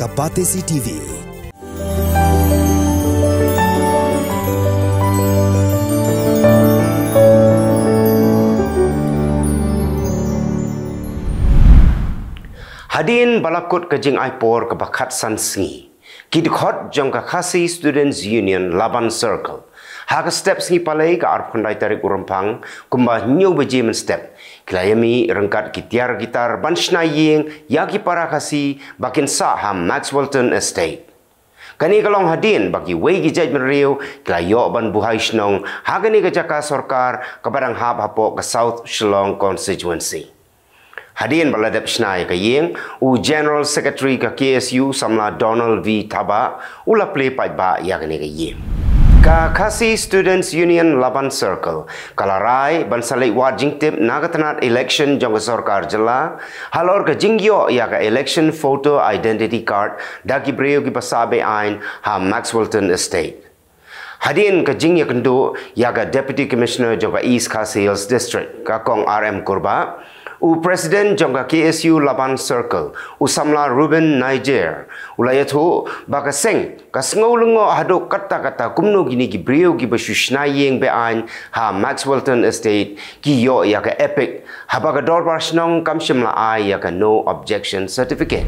Kabatesi TV. Hadin balakut kejing Aipur kebakat San Sengi. Kidikot jangka kasih Students Union Laban Circle hak step si palai ka arp kondai tarik urampang kumba nyo beji men step kelayami rengkat kitiar gitar banshna ying yaki para kasi bakin sa ham Max Walton Estate kani kalong hadin bagi wei gi jaj men riu kilayo ban buhai snong hagani ka jaka sarkar ka barang hab hapo ka south shillong constituency Hadian Baladab Shnai Kayeng, U General Secretary ke KSU Samla Donald V. Taba, Ula Play Pajba Yagani Kayeng. Kakasi Students Union Laban Circle Kalarai Bansalik Wat Jingtip Nagatanat Election Jongga Sorkar Jela Halor ke Jingyo Ya ke Election Photo Identity Card Daki Breo Ki Pasabe Ain Ha Maxwellton Estate Hadin ke Jingyo Kendu Ya Deputy Commissioner Jongga East Kasi Hills District Kakong RM Kurba U President Jongka KSU Laban Circle, Usamla Ruben Niger, Ulayatu Bagaseng, Kasngolungo Hado Kata Kata Kumno Gini Gibrio Gibashushna Yeng Bean, Ha Maxwellton Estate, Ki Yo Yaka Epic, ha dorbar Barshnong Kamshimla Ai Yaka No Objection Certificate.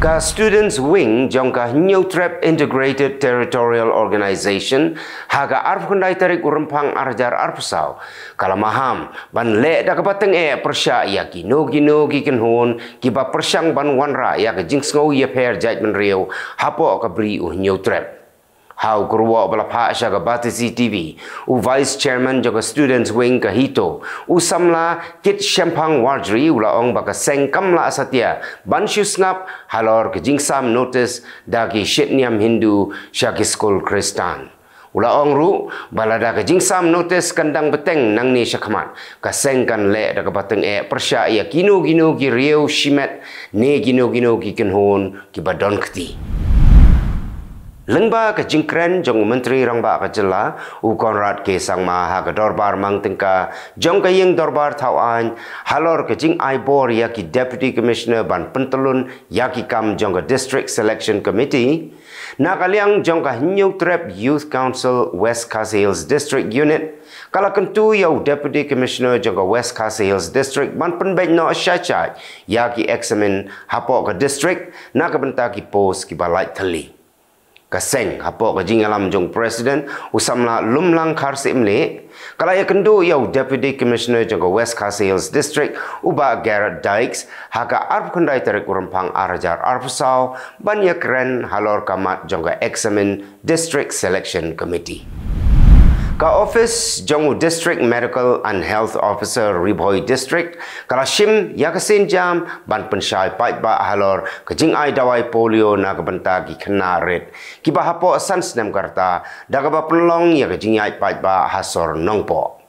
Ka Students Wing jongka New Trap Integrated Territorial Organization haga arf kundai tarik urempang arjar arpsau kala maham ban le da kapateng e persya ya ki no gi no gi ken hon ki ba persyang ban wanra ya ke jingsngau ye pair jaitman riu hapo ka bri u New Trap hau kruwa obla pa asha ga bati CCTV u vice chairman joga students wing kahito, u samla kit champang wardri ula ong baka seng kamla asatia banshu snap halor ki jingsam notice da ki hindu shaki school christian ula ong ru bala da ka jingsam notice kandang beteng nangni ni shakhamat ka seng kan le da ka bateng e persha ya kinu ginu ki riew shimet ne ginu ginu ki kenhon ki badon khti lengba ke jingkren jong menteri rangba ke jela u konrad ke sangma ha ke dorbar mang tengka jong ke yeng dorbar thau an halor ke jing ai bor ki deputy commissioner ban pentelun yaki kam jong ke district selection committee na kaliang jong ke hinyu trap youth council west kasi hills district unit kala kentu yo deputy commissioner jong ke west kasi hills district ban pen bek no shacha ya ki examen hapo ke district na ka bentaki pos ki balai thali kaseng apo ka jing alam jong president usamla lumlang khar se mle kala ya kendo ya deputy commissioner jong west khasi hills district uba garrett dykes haka Arf kondai tare kurampang arajar arpsau ban ya kren halor kamat jong ka examine district selection committee Ka-Office Jongu District Medical and Health Officer Riboy District Kalashim Yakasin Jam Ban Pensyai Pait Ba Ahalor Kejing Ai Dawai Polio Na Kebenta Ki Kena Red Ki Bahapo Asan Senam Karta Daga Ba Penlong Ya Kejing Ai Pait Ba Hasor Nongpo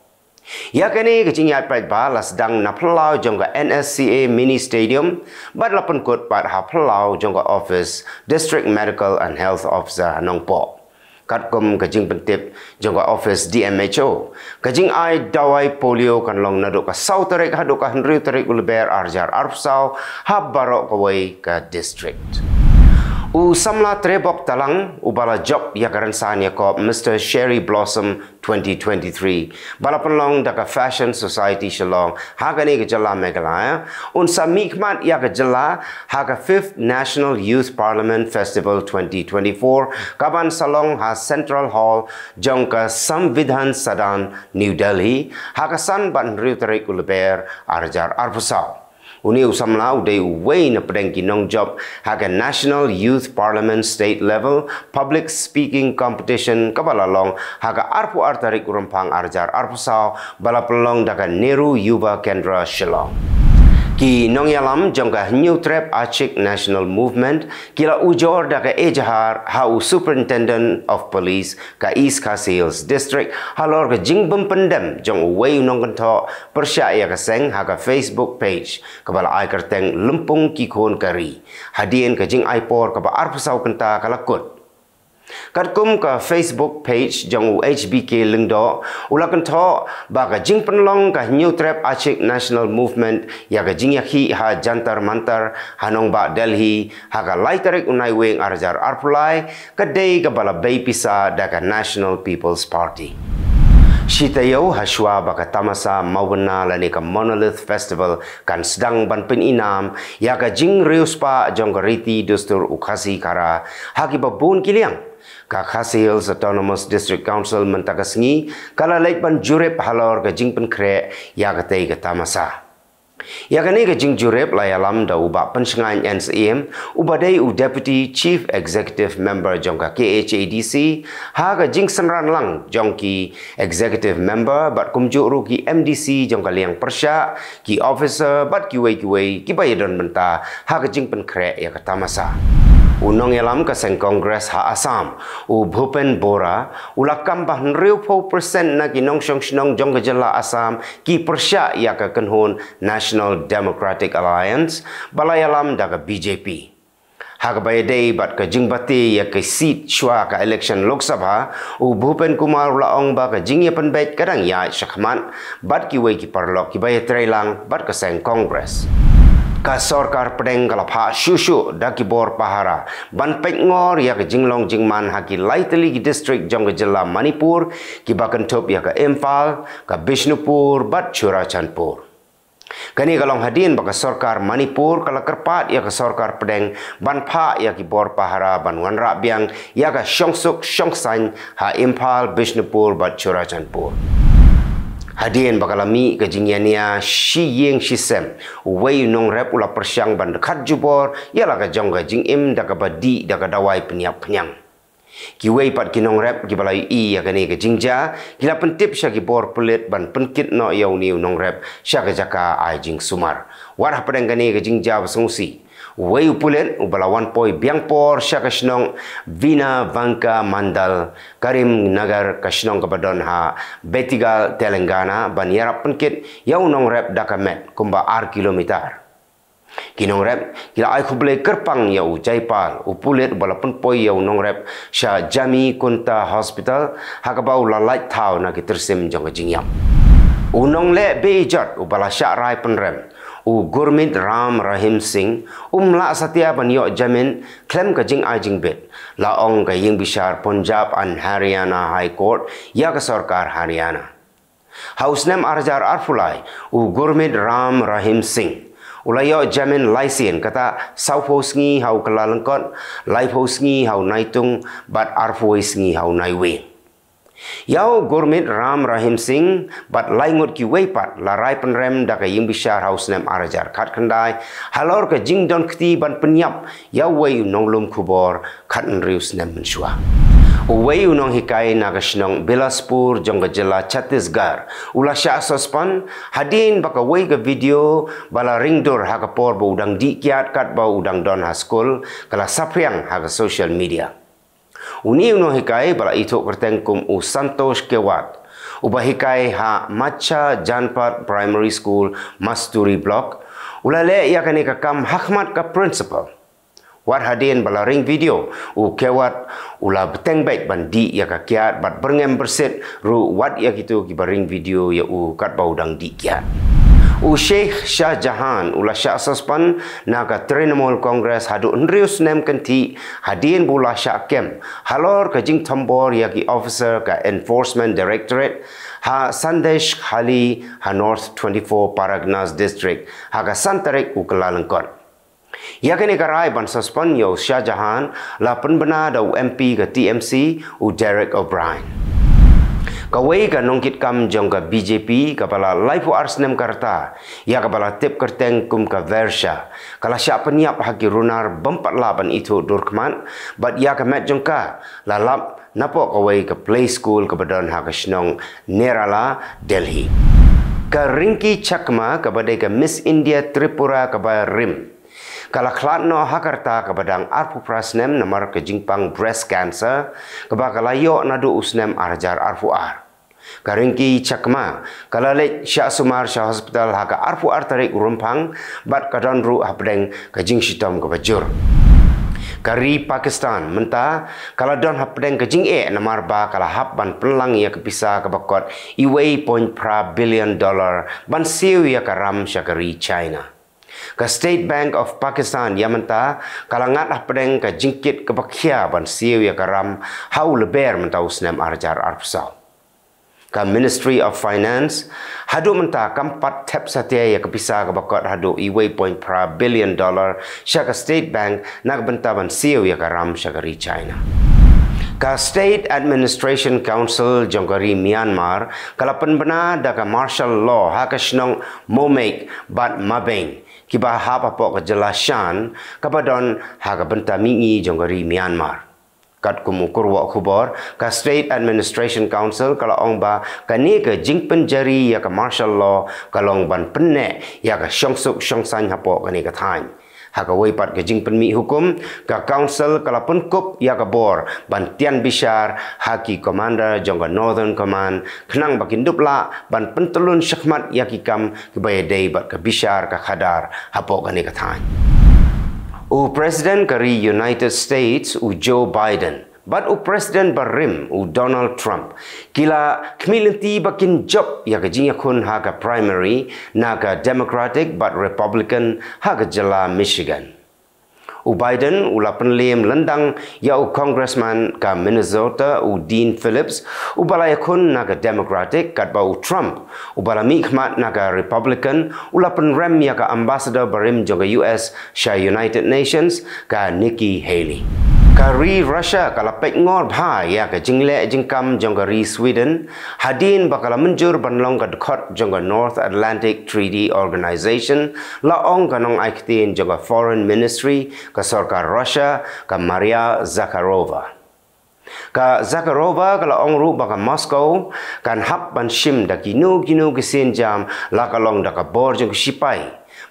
Ya kini kejing Ai Pait Ba La Sedang Na Pelau Jongga NSCA Mini Stadium Bat Lapan Kut Pait Ha Pelau Jongga Office District Medical and Health Officer Nongpo Nongpo katkom kajing pentip jangka office DMHO. Kajing ai dawai polio kan long nado ka sau terik hadu ka henry terik ulber arjar arpsau habarok kawai ka district. U samla trebok talang u bala job ya garan saan ya ko Mr. Sherry Blossom 2023. Bala penlong daga Fashion Society shalong haga ni gejala megala ya. Un sa mikmat ya gejala haga 5th National Youth Parliament Festival 2024. Kaban salong ha Central Hall jongka Samvidhan Sadan New Delhi. Haga san ban riu terik ulebar arjar arpusau. Uniu samlau de wain prengki nong job haga National Youth Parliament State Level Public Speaking Competition kabalalong haga arpu artarik rumpang arjar arpu sao balapelong daga Nehru Yuba Kendra Shillong ki nong yalam jongka New Trap Achik National Movement kila ujor da ka ejahar hau Superintendent of Police ka East Kasils District halor ka jing pendem jong wei nong kan tho persya ya ka seng ha ka Facebook page ka bala ai ker teng lumpung ki kon kari hadien ka jing ai por ka ba arpsau kan ta kala kat kum ka Facebook page jong u HBK leng do ulakan tho ba ka jing penlong ka new trap achik national movement ya ka jing yakhi ha jantar mantar hanong ba delhi ha ka laikarek unai weng arjar arplai ka dei ka bala bay pisa da ka national people's party Shitayo Hashwa Baka Tamasa Mawana Lanika Monolith Festival Kan Sedang Ban Pin Inam Yaka Jing Riuspa Riti Dostur Ukasi Kara Hakiba Bun Kiliang ka khasil autonomous district council mentaka sngi kala lek ban jurep halor ga jingpen kre ya ga tei tamasa ya ga ga jing jurep la ya lam da uba pen sngai ncm uba dei u deputy chief executive member jongka khadc ha ga jing senran lang jongki executive member bat kum ju ki mdc jongka liang persya ki officer bat ki wei ki wei ki ba don menta ha ga jing pen kre ya ga tamasa unong elam ka seng congress ha assam u bhupen bora ula kam ba nriu pho percent na ki nong shong shong jong jela assam ki persha ya ka kanhon national democratic alliance balai elam da ka bjp hak bai dei bat ka jingbati ya ka seat chwa ka election lok sabha u bhupen kumar la ong ba ka jingye pan bai karang ya shakhman bat ki wei ki parlok ki bai trailang bat ka seng congress ka sorkar preng kala pha shu shu bor pahara ban pe ngor ya ki jinglong jingman ha lightly ki district jong ki jilla manipur ki bakan top ya ka empal ka bishnupur bat chura chanpur kani galong hadin baka sorkar manipur kala kerpat ya ka sorkar preng ban pha ya ki bor pahara ban wan ra biang ya ka shongsuk shongsain ha empal bishnupur bat chura hadien bakala mi ke jingyania shi ying shi sem wei nong rap ulah persiang band dekat jubor Ia ke jong ke jing im da ke badi da ke dawai penyap penyang ki wei pat kini nong rap ki balai i ya kene ke jingja ki la pentip sha ki pelit band penkit no yau ni nong rap sha ke jaka ai sumar war hapeng kene ke bersungsi wei upulet ubalawan poi biangpor sya vina vanka mandal karim nagar kasnong kabadon ha betigal telangana ban yarap pankit yaunong rep dakamet kumba ar kilometer Kinong rap kila ay kubulay kerpang yau jaypal, upulit balapun poi yau nong rap sya Jami Kunta Hospital, hakabaw la light town nagi kitersim jong kajingyam. Unong le beijat ubala sya rai Penrem u gurmit ram rahim sing um la satya ban yo jamin klem ka jing ai jing bet la ong ka ying bishar punjab an haryana high court ya ka sarkar haryana house name arjar arfulai u gurmit ram rahim sing ulai yo jamin laisien kata south house ngi hau kala lengkot life house ngi hau naitung but arfu ngi hau naiwe Yau gourmet Ram Rahim Singh bat laingot ki weipat la rai pen rem da ka yim bishar house nem arajar khat khandai halor ka jing don kti ban penyap yau wei nonglum khubor khat rius nem shwa Uwe unong hikai naga shnong Bilaspur jongga jela Chhattisgarh. Ula sya sospan hadin baka wei ke video bala ringdor haka por bu udang dikiat kat bau udang don haskul kala sapriang haka social media uni uno hikai bala itu bertengkum u santos Kewat. Uba hikai ha Macha Janpat Primary School Masturi Block. Ula le ia kene kam Ahmad ka principal. Wat hadin bala ring video u Kewat ula beteng baik ban di ia ka bat berngem bersit ru wat ia kitu ki ring video ya u kat bau dang dikiat. U Sheikh Shah Jahan Ula Shah Saspan Naga Trinamol Kongres Hadu Nrius Nem Kenti Hadin Bula Shah Kem Halor Kajing Tambor Yagi Officer Ka Enforcement Directorate Ha Sandesh Khali Ha North 24 Paragnas District Ha Ka Santarek Ukla Lengkot Ya kini karai ban suspend yo Shah Jahan la penbena da MP ke TMC u Derek O'Brien. Kawai ka nongkit kam jong ka BJP kapala Life Arts nem karta ya kapala tip kerteng kum ka versa kala sya peniap hagi runar bempat laban itu durkman bad ya ka met jong ka lalap napo kawai ka play school ka badan ha nerala Delhi ka ringki chakma kapada ka Miss India Tripura kapada rim kala khlat no hakarta ka badang arpu prasnem namar ke jingpang breast cancer ka ba kala yo usnem arjar arfu ar garingki chakma kalale sha sumar sha hospital ha ka arpu artare bat kadan ru habreng ka jingshitam ka bajur kari pakistan menta kala don habreng ka jing e namar ba kala hab ban pelang ya kepisa ka bakot iway point pra billion dollar ban siu ya karam sha china ka state bank of pakistan ia menta kala ngat habreng ka jingkit ka bakhia ban siu ya karam haul ber menta usnam arjar arpsau ke kan Ministry of Finance hadu mentak empat tap satya ya kepisah ke bakat hadu iway point pra billion dollar syaka state bank nak bentaban CEO ya ram syakari China ka state administration council jongari myanmar kala penbena da ka martial law ha ka shnong mo make but mabeng ki ba ha pa po ka jelasan ka badon ha ka benta jongari myanmar kat kumukur kurwa khubar ka state administration council kalau ong ba ka ni ka jing pen jari ya ka martial law kalau long ban penne ya ka shong suk shong san ha ka ni ka thain ha ka wei pat ka jing pen mi hukum ka council kala pen kup ya ka bor ban tian bishar ha ki commander jong northern command khnang ba kin dupla ban pentelun telun shakmat ya ki kam ki bae dei ba ka bishar ka khadar ha po ka ni ka thain U Presiden kari United States U Joe Biden Bat u Presiden Barim u Donald Trump Kila tiba bakin job ya kajin yakun haga primary Naga Democratic but Republican haga jela Michigan u Biden u lapen lem lendang ya u congressman ka Minnesota u Dean Phillips u bala yakun naga democratic kat ba u Trump u bala mikmat naga republican u lapen rem ya ka ambassador barim joga US sha United Nations ka Nikki Haley kari Russia kalau pek ngor bha ya ke jingle jing jong ri Sweden hadin bakal menjur banlong ka khot jong North Atlantic Treaty Organization la ong ka nong aiktin jong foreign ministry ka sarkar Russia ka Maria Zakharova ka Zakharova kalau ong ru baka Moscow kan hap ban shim da kinu kinu kisin jam la ka long da ka bor jong sipai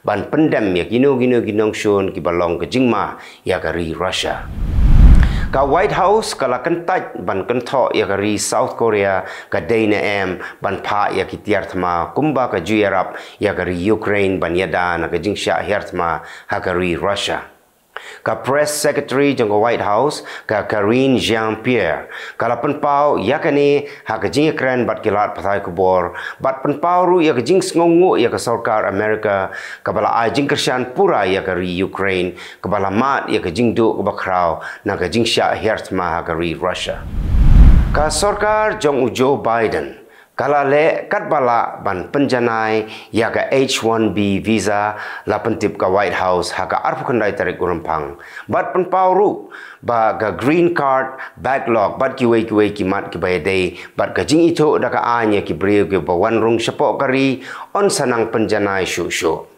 ban pendam ya kinu kinu kinong shon ki balong ke jingma ya ka Russia ka white house kala kan tai ban kan tho ya ka south korea ka dei na em ban pha ya ki tiar thma kumba ka ju arab ya ka ukraine ban ya da na ka jing sha ha ka russia ka press secretary jong white house ka karine jean pierre ka la pen pau ya ka ni ha ka jing kren bat ki lat pathai ku bat pen ru ya ka jing ngong ngo ya ka sarkar america ka bala ai jing kershan pura ya ka ri ukraine ka bala mat ya ka jing du ka bakrau na ka jing sha herth ha ka ri russia ka sarkar jong joe biden kalau le katbala ban panjanai ya ga h1b visa la pantip ka white house ha ka arphukan dai tarik gurum pang bat pan pauru ba ga green card backlog bad ki wei ki wei ki mat ki bai dei bat ga jing itu da ka anya ki brio ki ba wan rung shapo kari on sanang panjanai shu shu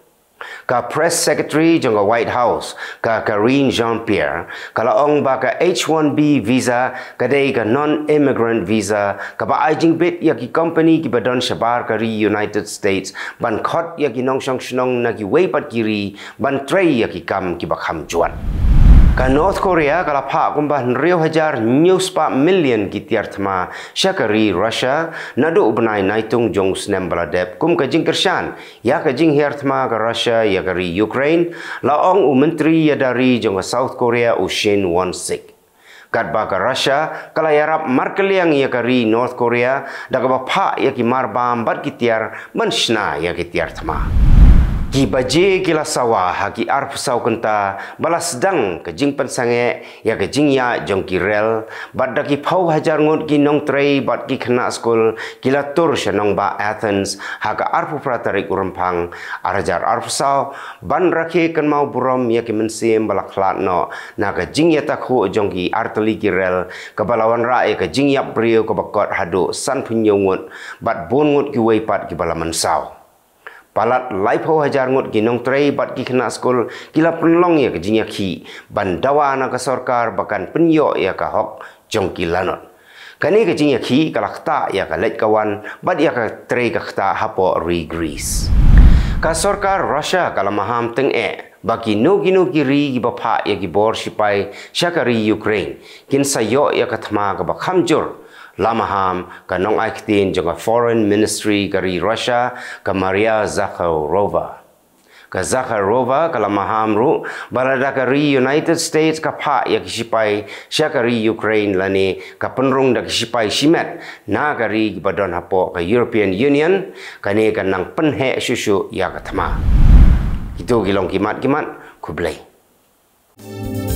ka press secretary jong white house ka karine jean pierre kala ong ba ka h1b visa ka dei ka non immigrant visa ka ba aging bit ya ki company ki ba don shabar ka ri united states ban khot ya ki nong shong shong na ki way pat ki ri ban tray ya ki kam ki ba kham juan kan North Korea kala pa kumba rio hajar news pa million ki tiar shakari Russia nadu ubnai naitung jong snem bladep kum ka jing kershan ya ka jing hier thma ka Russia ya ka ri Ukraine la ong u mentri ya dari jong South Korea u shin won sik kat ba ka Russia kala yarap Merkel yang ya ka ri North Korea da ka pa ya ki marbam bat ki tiar ya ki tiar Ki baje kila sawa haki arf sau kenta balas dang ke jing pensange ya ke jing ya jong ki rel bat da ki pau hajar ngot ki nong trei bat ki kena skul kila tur shenong ba Athens haka arf pratari kurampang arajar arf sau ban rakhe kan mau buram ya ki mensiem balak lat no na ke jing ya takhu jong ki artli ki rel ke balawan ra e ke jing ya priu ke bakot hadu san punyongut bad bon ngot ki wei pat ki balaman sau palat life ho hajar ngot ki nong trei bat ki khna skul kila penlong ya kjing ya ki bandawa na ka sarkar bakan penyo ya ka hok jong ki lanot kani kjing ya ki kalakta ya ka lek kawan bat ya ka trei ka khta hapo ri greece ka sarkar russia kala maham teng e baki no ki no ki ri gi bapha ya gi bor sipai shakari ukraine kin sa yo ya ka thma ka bakham jor lamaham ka nong aiktin jo foreign ministry kari russia kamaria zakharova ka zakharova ka ru balada ka united states ka pa ya kishipai sha ukraine lani ka penrung da kishipai shimet na ka ri badon hapo ka european union ka ne ka nang penhe shushu ya ka thama itu gilong kimat kimat kublai Thank you.